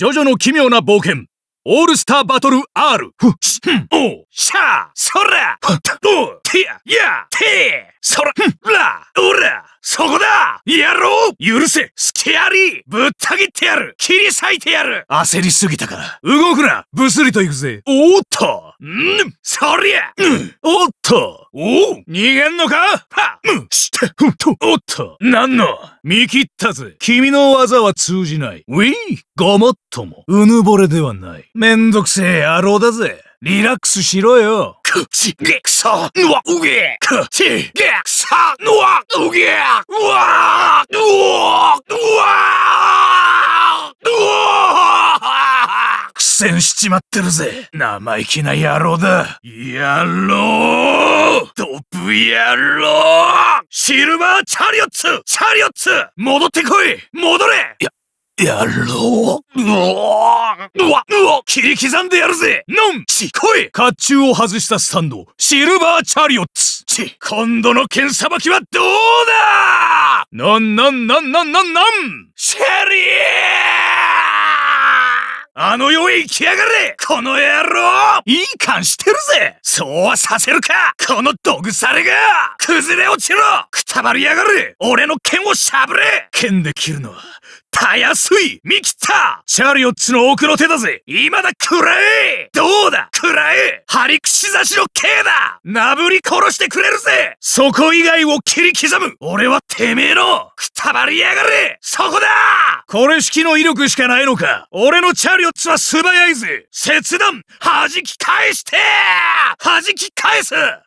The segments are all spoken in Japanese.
ジョジョの奇妙な冒険、オールスターバトル R! ふっ、し、ん、お、しゃ、そら、はた、お、てや、や、て、そら、ん、ら、おら、そこだやろう許せ隙やりぶった切ってやる切り裂いてやる焦りすぎたから。動くなブスリと行くぜおっとんそりゃうんおっとおお逃げんのかはむしてふっとおっとなんの見切ったぜ君の技は通じない。ウィーごもっとも。うぬぼれではない。めんどくせえ野郎だぜ。リラックスしろよ。くちげくさぬわうげくちげくさぬわうげうわうわうわうわうわ苦戦しちまってるぜ生意気な野郎だ野郎ドブ野郎シルバーチャリオッツチャリオッツ戻ってこい戻れや野郎う。うわうわうわ切り刻んでやるぜのんち来い甲冑を外したスタンド、シルバーチャリオッツち、今度の剣さばきはどうだなんなんなんなんなんなんシェリーあの世へ行きやがれこの野郎いい感してるぜそうはさせるかこのどぐされが崩れ落ちろくたばりやがれ俺の剣をしゃぶれ剣で切るのはたやすい見切ったチャリオッチの奥の手だぜ今だくらえどうだくらえ張り串刺しの刑だなぶり殺してくれるぜそこ以外を切り刻む俺はてめえのくたばりやがれそこだこれ式の威力しかないのか俺のチャリオッツは素早いぜ切断弾き返して弾き返す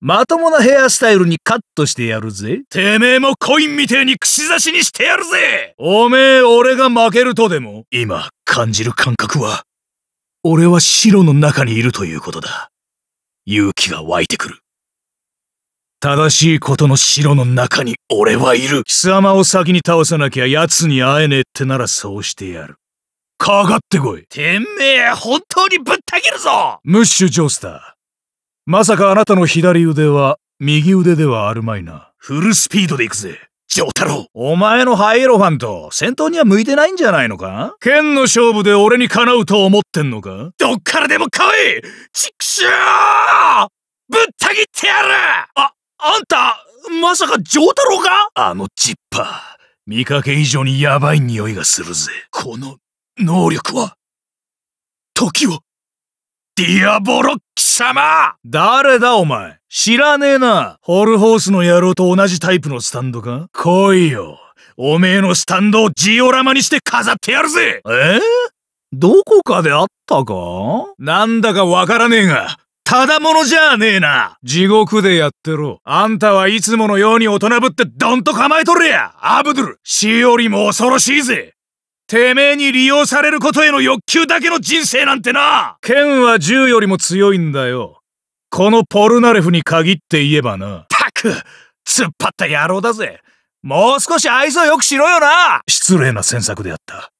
まともなヘアスタイルにカットしてやるぜ。てめえもコインみてえに串刺しにしてやるぜおめえ、俺が負けるとでも、今、感じる感覚は、俺は城の中にいるということだ。勇気が湧いてくる。正しいことの城の中に俺はいる。貴様を先に倒さなきゃ奴に会えねえってならそうしてやる。かかってこい。てめえ、本当にぶった切るぞムッシュ・ジョースター。まさかあなたの左腕は右腕ではあるまいな。フルスピードで行くぜ。ジョータロお前のハイエロファント、戦闘には向いてないんじゃないのか剣の勝負で俺にかなうと思ってんのかどっからでも来いちくしょうぶった切ってやるあ、あんた、まさかジョータロかあのジッパー、見かけ以上にヤバい匂いがするぜ。この能力は時をディアボロ貴様誰だお前知らねえな。ホルホースの野郎と同じタイプのスタンドか来いよ。おめえのスタンドをジオラマにして飾ってやるぜえー、どこかであったかなんだかわからねえが、ただものじゃねえな地獄でやってろ。あんたはいつものように大人ぶってドンと構えとるやアブドゥル死よりも恐ろしいぜてめえに利用されることへの欲求だけの人生なんてな剣は銃よりも強いんだよ。このポルナレフに限って言えばな。たく突っ張った野郎だぜもう少し愛想よくしろよな失礼な詮索であった。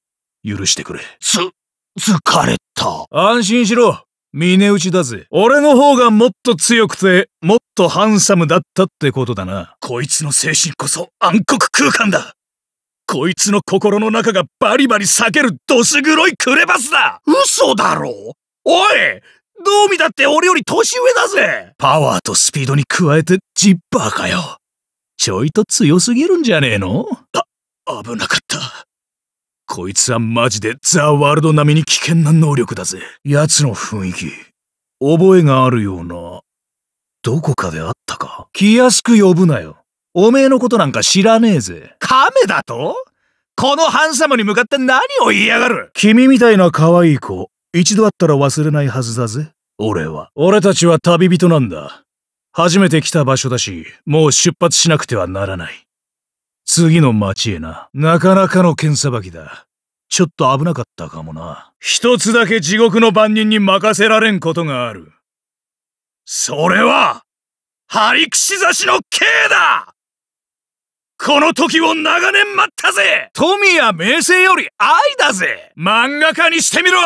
許してくれ。つ、疲れた。安心しろ。峰打ちだぜ。俺の方がもっと強くて、もっとハンサムだったってことだな。こいつの精神こそ暗黒空間だこいつの心の中がバリバリ裂けるドス黒いクレバスだ嘘だろおいどう見たって俺より年上だぜパワーとスピードに加えてジッパーかよ。ちょいと強すぎるんじゃねえのあ、危なかった。こいつはマジでザ・ワールド並みに危険な能力だぜ。奴の雰囲気、覚えがあるような、どこかであったか。気安く呼ぶなよ。おめえのことなんか知らねえぜ。亀だとこのハンサムに向かって何を言いやがる君みたいな可愛い子、一度会ったら忘れないはずだぜ、俺は。俺たちは旅人なんだ。初めて来た場所だし、もう出発しなくてはならない。次の町へな。なかなかの剣さばきだ。ちょっと危なかったかもな。一つだけ地獄の番人に任せられんことがある。それは、ハリクシザシの刑だこの時を長年待ったぜ富や名声より愛だぜ漫画家にしてみろ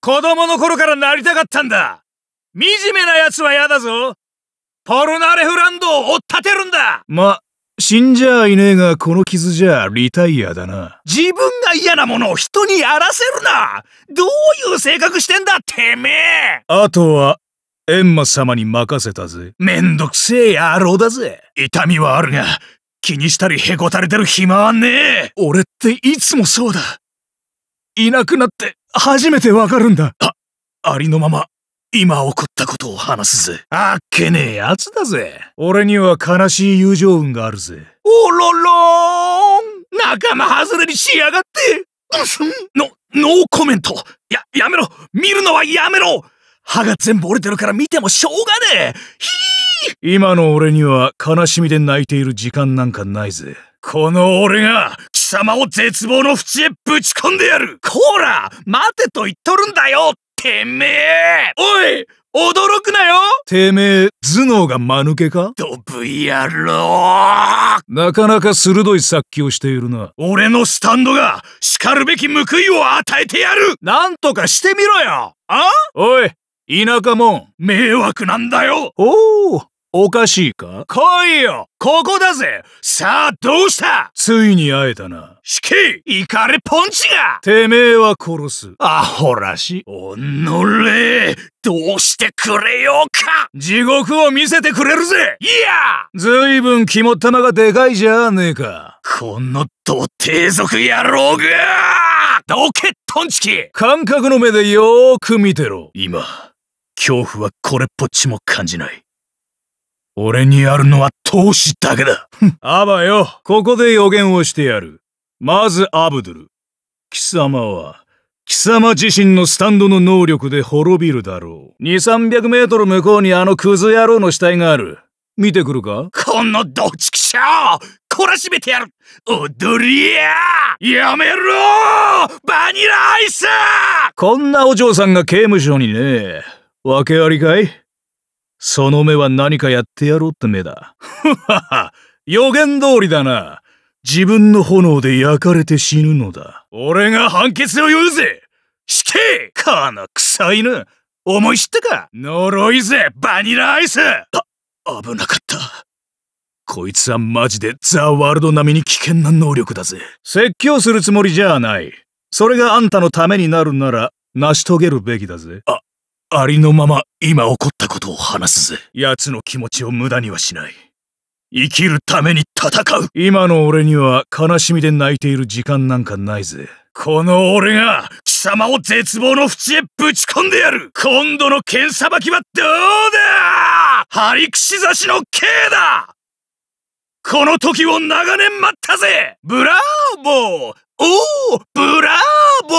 子供の頃からなりたかったんだ惨めな奴は嫌だぞポルナレフランドを追っ立てるんだま、死んじゃいねえがこの傷じゃリタイアだな。自分が嫌なものを人にやらせるなどういう性格してんだてめえあとは、エンマ様に任せたぜ。めんどくせえ野郎だぜ。痛みはあるが、気にしたりへこたれてる暇はねえ俺っていつもそうだいなくなって初めてわかるんだあありのまま今起こったことを話すぜあっけねえやつだぜ俺には悲しい友情運があるぜおろろーん仲間外れにしやがってうの、ノーコメントや、やめろ見るのはやめろ歯が全部折れてるから見てもしょうがねえひー今の俺には悲しみで泣いている時間なんかないぜ。この俺が貴様を絶望の淵へぶち込んでやるこら待てと言っとるんだよてめえおい驚くなよてめえ、頭脳が間抜けかドブ野郎なかなか鋭い殺気をしているな。俺のスタンドが、叱るべき報いを与えてやるなんとかしてみろよあおい、田舎もん。迷惑なんだよおおおかしいか来いよここだぜさあどうしたついに会えたな。死刑怒れポンチがてめえは殺す。アホらしい。おのれどうしてくれようか地獄を見せてくれるぜいやずいぶん肝っ玉がでかいじゃねえか。この土低族野郎がどけトンチキ感覚の目でよーく見てろ。今、恐怖はこれっぽっちも感じない。俺にあるのは闘志だけだ。アバよ、ここで予言をしてやる。まずアブドゥル。貴様は、貴様自身のスタンドの能力で滅びるだろう。2、300メートル向こうにあのクズ野郎の死体がある。見てくるかこのドチくショー懲らしめてやる踊りややめろバニラアイスこんなお嬢さんが刑務所にね。訳ありかいその目は何かやってやろうって目だ。はは、予言通りだな。自分の炎で焼かれて死ぬのだ。俺が判決を言うぜ死刑この臭いな。思い知ったか呪いぜ、バニラアイスあ、危なかった。こいつはマジでザ・ワールド並みに危険な能力だぜ。説教するつもりじゃない。それがあんたのためになるなら、成し遂げるべきだぜ。あ、ありのまま今起こったことを話すぜ。奴の気持ちを無駄にはしない。生きるために戦う今の俺には悲しみで泣いている時間なんかないぜ。この俺が貴様を絶望の淵へぶち込んでやる今度の剣さばきはどうだ張り串刺しの刑だこの時を長年待ったぜブラボーおおブラボ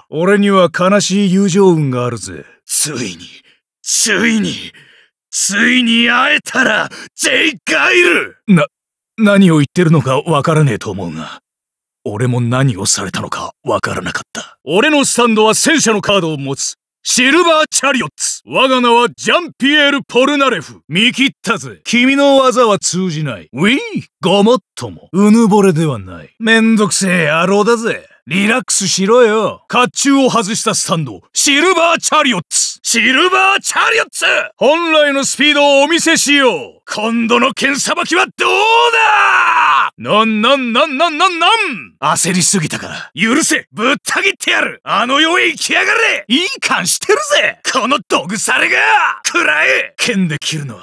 ー俺には悲しい友情運があるぜ。ついに、ついに、ついに会えたら、ジェイ・ガイルな、何を言ってるのかわからねえと思うが、俺も何をされたのかわからなかった。俺のスタンドは戦車のカードを持つ。シルバーチャリオッツ我が名はジャンピエール・ポルナレフ見切ったぜ君の技は通じないウィーごもっともうぬぼれではないめんどくせえ野郎だぜリラックスしろよ甲冑を外したスタンド、シルバーチャリオッツシルバーチャリオッツ本来のスピードをお見せしよう今度の剣さばきはどうだなんなんなんなんなんなん焦りすぎたから、許せぶった切ってやるあの世へ行きやがれいい感してるぜこのドグサレが喰らえ剣で切るのは、